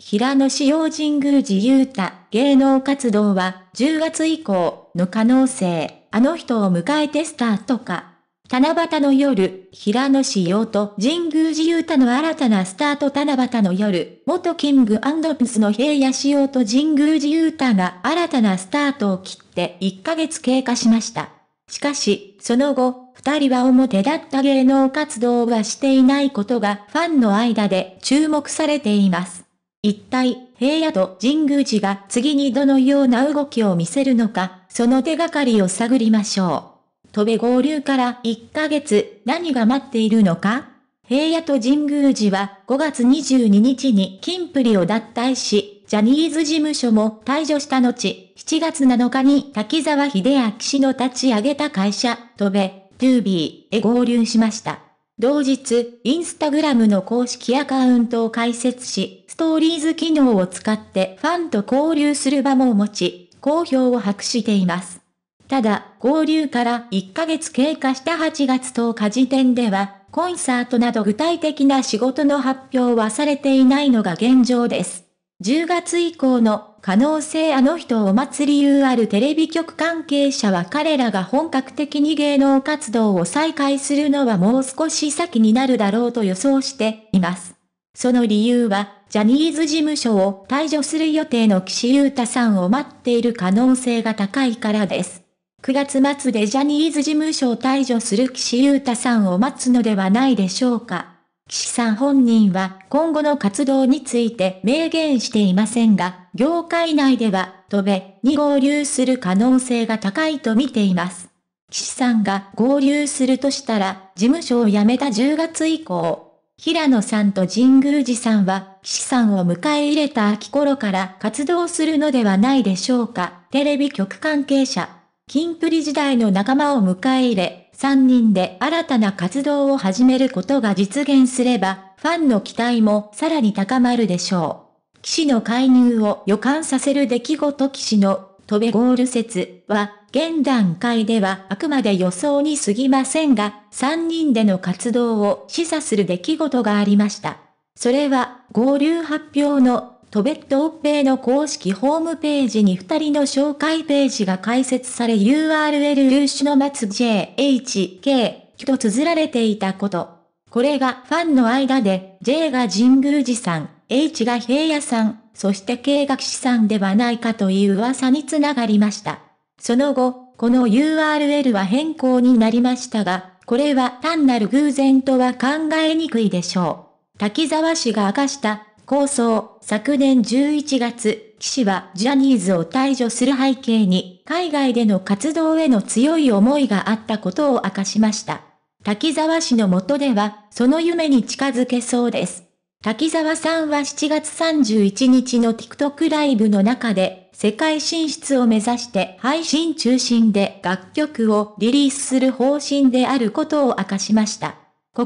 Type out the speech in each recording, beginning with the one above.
平野紫耀神宮寺勇太、芸能活動は10月以降の可能性、あの人を迎えてスタートか。七夕の夜、平野紫耀と神宮寺勇太の新たなスタート七夕の夜、元キングピスの平野紫耀と神宮寺勇太が新たなスタートを切って1ヶ月経過しました。しかし、その後、二人は表だった芸能活動はしていないことがファンの間で注目されています。一体、平野と神宮寺が次にどのような動きを見せるのか、その手がかりを探りましょう。戸部合流から1ヶ月、何が待っているのか平野と神宮寺は5月22日に金プリを脱退し、ジャニーズ事務所も退場した後、7月7日に滝沢秀明氏の立ち上げた会社、戸部、トゥービーへ合流しました。同日、インスタグラムの公式アカウントを開設し、ストーリーズ機能を使ってファンと交流する場も持ち、好評を博しています。ただ、交流から1ヶ月経過した8月10日時点では、コンサートなど具体的な仕事の発表はされていないのが現状です。10月以降の可能性あの人をお祭り UR テレビ局関係者は彼らが本格的に芸能活動を再開するのはもう少し先になるだろうと予想しています。その理由は、ジャニーズ事務所を退場する予定の岸優太さんを待っている可能性が高いからです。9月末でジャニーズ事務所を退場する岸優太さんを待つのではないでしょうか。岸さん本人は今後の活動について明言していませんが、業界内では、とべ、に合流する可能性が高いと見ています。岸さんが合流するとしたら、事務所を辞めた10月以降、平野さんと神宮寺さんは、岸さんを迎え入れた秋頃から活動するのではないでしょうか。テレビ局関係者、キンプリ時代の仲間を迎え入れ、3人で新たな活動を始めることが実現すれば、ファンの期待もさらに高まるでしょう。騎士の介入を予感させる出来事騎士の飛べゴール説は、現段階ではあくまで予想に過ぎませんが、3人での活動を示唆する出来事がありました。それは、合流発表のトベットオッペイの公式ホームページに2人の紹介ページが開設され URL 入手の松 JHK と綴られていたこと。これがファンの間で J が神宮寺さん、H が平野さん、そして K が岸さんではないかという噂につながりました。その後、この URL は変更になりましたが、これは単なる偶然とは考えにくいでしょう。滝沢氏が明かした構想、昨年11月、士はジャニーズを退場する背景に、海外での活動への強い思いがあったことを明かしました。滝沢氏の下では、その夢に近づけそうです。滝沢さんは7月31日の TikTok ライブの中で、世界進出を目指して配信中心で楽曲をリリースする方針であることを明かしました。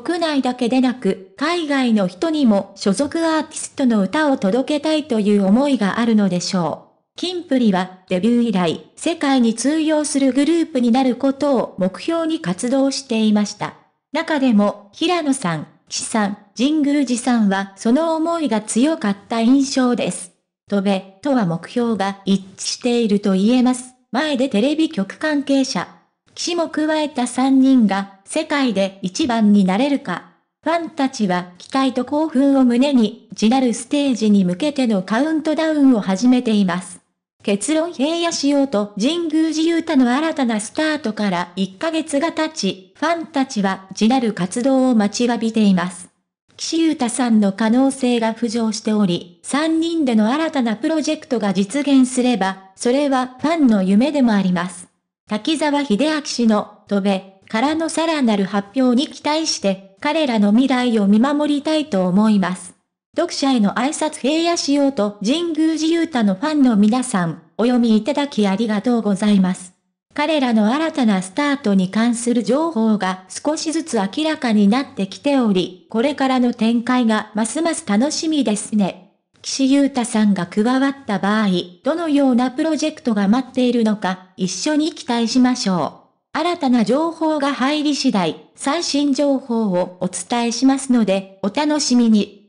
国内だけでなく、海外の人にも所属アーティストの歌を届けたいという思いがあるのでしょう。キンプリはデビュー以来、世界に通用するグループになることを目標に活動していました。中でも、平野さん、岸さん、神宮寺さんはその思いが強かった印象です。飛べ、とは目標が一致していると言えます。前でテレビ局関係者、騎士も加えた3人が世界で一番になれるか。ファンたちは期待と興奮を胸に、次なるステージに向けてのカウントダウンを始めています。結論平野仕様と神宮寺勇太の新たなスタートから1ヶ月が経ち、ファンたちは次なる活動を待ちわびています。岸優太さんの可能性が浮上しており、3人での新たなプロジェクトが実現すれば、それはファンの夢でもあります。滝沢秀明氏の、飛べ、からのさらなる発表に期待して、彼らの未来を見守りたいと思います。読者への挨拶平野しようと神宮寺勇太のファンの皆さん、お読みいただきありがとうございます。彼らの新たなスタートに関する情報が少しずつ明らかになってきており、これからの展開がますます楽しみですね。岸優太さんが加わった場合、どのようなプロジェクトが待っているのか、一緒に期待しましょう。新たな情報が入り次第、最新情報をお伝えしますので、お楽しみに。